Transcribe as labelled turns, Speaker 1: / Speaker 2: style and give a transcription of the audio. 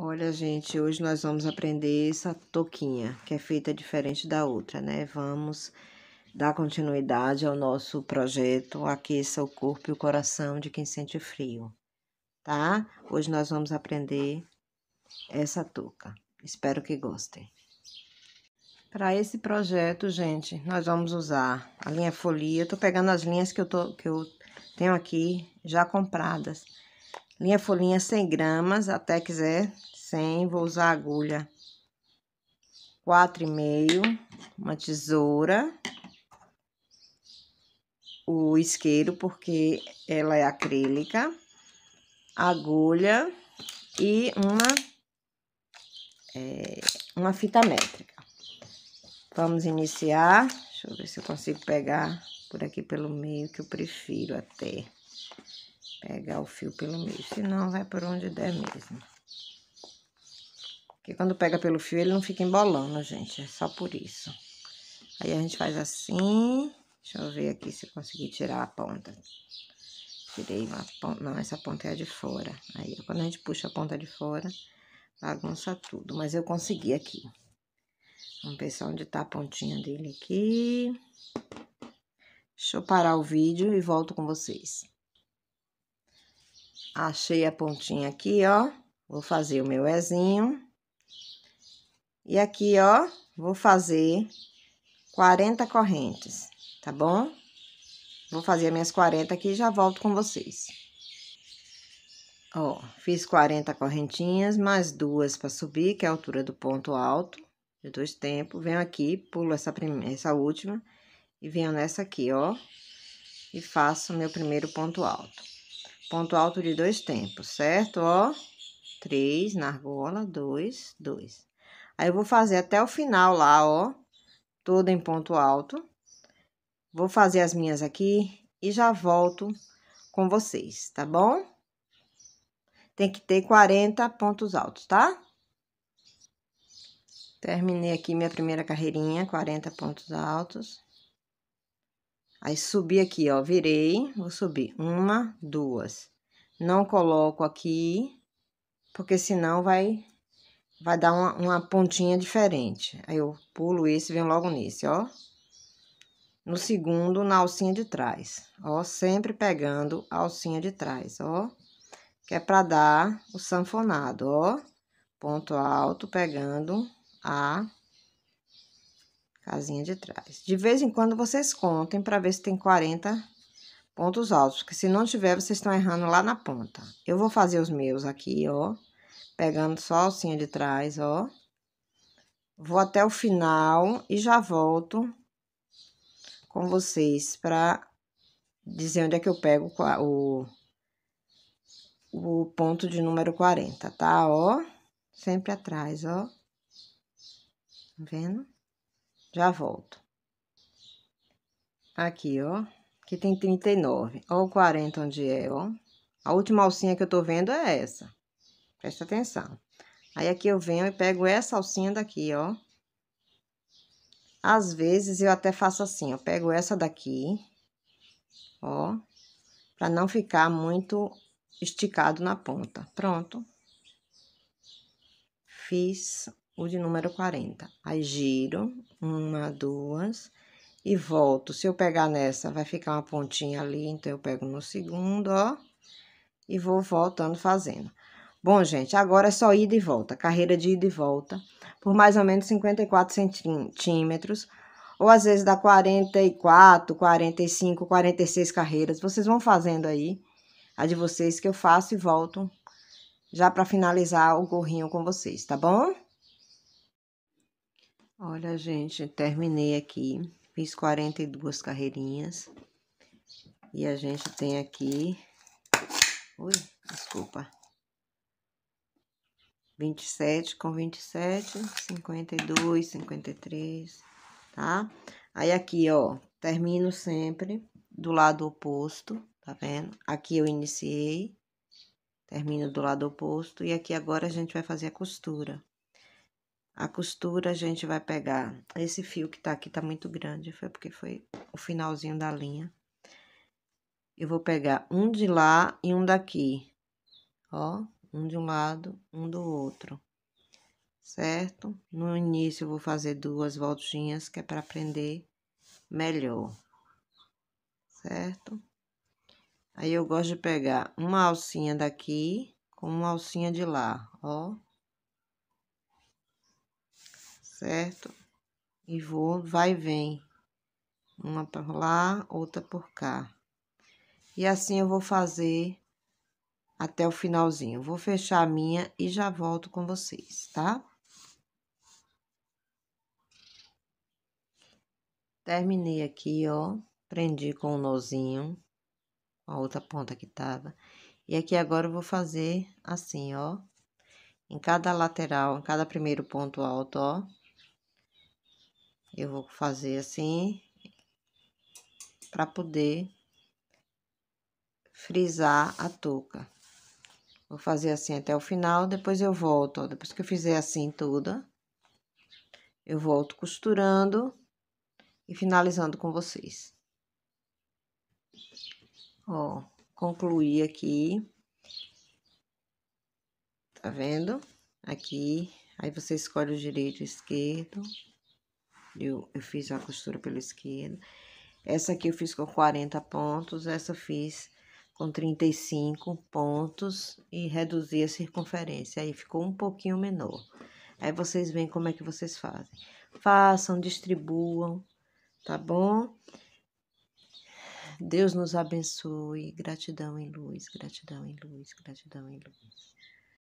Speaker 1: Olha, gente, hoje nós vamos aprender essa toquinha, que é feita diferente da outra, né? Vamos dar continuidade ao nosso projeto Aqueça o Corpo e o Coração de Quem Sente Frio, tá? Hoje nós vamos aprender essa touca. Espero que gostem. Para esse projeto, gente, nós vamos usar a linha folia. Eu tô pegando as linhas que eu, tô, que eu tenho aqui já compradas. Linha folhinha 100 é gramas, até quiser 100, vou usar agulha 4,5, uma tesoura, o isqueiro, porque ela é acrílica, agulha e uma, é, uma fita métrica. Vamos iniciar, deixa eu ver se eu consigo pegar por aqui pelo meio, que eu prefiro até pegar o fio pelo meio, senão vai por onde der mesmo. Porque quando pega pelo fio, ele não fica embolando, gente, é só por isso. Aí a gente faz assim, deixa eu ver aqui se eu consegui tirar a ponta. Tirei uma ponta, não, essa ponta é a de fora. Aí, quando a gente puxa a ponta de fora, bagunça tudo, mas eu consegui aqui. Vamos pensar onde tá a pontinha dele aqui. Deixa eu parar o vídeo e volto com vocês. Achei a pontinha aqui, ó. Vou fazer o meu Ezinho. E aqui, ó, vou fazer 40 correntes, tá bom? Vou fazer minhas 40 aqui e já volto com vocês. Ó, fiz 40 correntinhas, mais duas para subir, que é a altura do ponto alto, de dois tempos. Venho aqui, pulo essa, primeira, essa última e venho nessa aqui, ó, e faço meu primeiro ponto alto. Ponto alto de dois tempos, certo? Ó, três na argola, dois, dois. Aí, eu vou fazer até o final lá, ó, toda em ponto alto. Vou fazer as minhas aqui e já volto com vocês, tá bom? Tem que ter 40 pontos altos, tá? Terminei aqui minha primeira carreirinha, 40 pontos altos. Aí, subi aqui, ó, virei, vou subir uma, duas. Não coloco aqui, porque senão vai, vai dar uma, uma pontinha diferente. Aí, eu pulo esse, venho logo nesse, ó. No segundo, na alcinha de trás, ó, sempre pegando a alcinha de trás, ó. Que é pra dar o sanfonado, ó. Ponto alto, pegando a casinha de trás. De vez em quando, vocês contem para ver se tem 40 pontos altos, porque se não tiver, vocês estão errando lá na ponta. Eu vou fazer os meus aqui, ó, pegando só a alcinha de trás, ó. Vou até o final e já volto com vocês para dizer onde é que eu pego o, o ponto de número 40, tá? Ó, sempre atrás, ó. Tá vendo? Já volto. Aqui, ó. Aqui tem 39. Ó o 40 onde é, ó. A última alcinha que eu tô vendo é essa. Presta atenção. Aí, aqui eu venho e pego essa alcinha daqui, ó. Às vezes, eu até faço assim, ó. Pego essa daqui, ó. Pra não ficar muito esticado na ponta. Pronto. Fiz o de número 40. Aí giro, uma, duas, e volto. Se eu pegar nessa, vai ficar uma pontinha ali, então eu pego no segundo, ó, e vou voltando fazendo. Bom, gente, agora é só ida e volta, carreira de ida e volta, por mais ou menos 54 centímetros, ou às vezes dá 44, 45, 46 carreiras. Vocês vão fazendo aí, a de vocês que eu faço e volto já para finalizar o gorrinho com vocês, tá bom? Olha, gente, terminei aqui, fiz 42 carreirinhas e a gente tem aqui, ui, desculpa, 27 com 27, 52, 53, tá? Aí aqui, ó, termino sempre do lado oposto, tá vendo? Aqui eu iniciei, termino do lado oposto e aqui agora a gente vai fazer a costura a costura, a gente vai pegar esse fio que tá aqui, tá muito grande, foi porque foi o finalzinho da linha. Eu vou pegar um de lá e um daqui, ó, um de um lado, um do outro, certo? No início, eu vou fazer duas voltinhas, que é pra prender melhor, certo? Aí, eu gosto de pegar uma alcinha daqui com uma alcinha de lá, ó certo? E vou, vai e vem. Uma por lá, outra por cá. E assim eu vou fazer até o finalzinho. Vou fechar a minha e já volto com vocês, tá? Terminei aqui, ó, prendi com um nozinho, a outra ponta que tava. E aqui agora eu vou fazer assim, ó, em cada lateral, em cada primeiro ponto alto, ó, eu vou fazer assim para poder frisar a touca. Vou fazer assim até o final, depois eu volto, ó, depois que eu fizer assim toda, eu volto costurando e finalizando com vocês. Ó, concluí aqui. Tá vendo? Aqui, aí você escolhe o direito e o esquerdo. Eu, eu fiz a costura pela esquerda. Essa aqui eu fiz com 40 pontos, essa eu fiz com 35 pontos e reduzi a circunferência. Aí ficou um pouquinho menor. Aí vocês veem como é que vocês fazem. Façam, distribuam, tá bom? Deus nos abençoe. Gratidão em luz, gratidão em luz, gratidão em luz.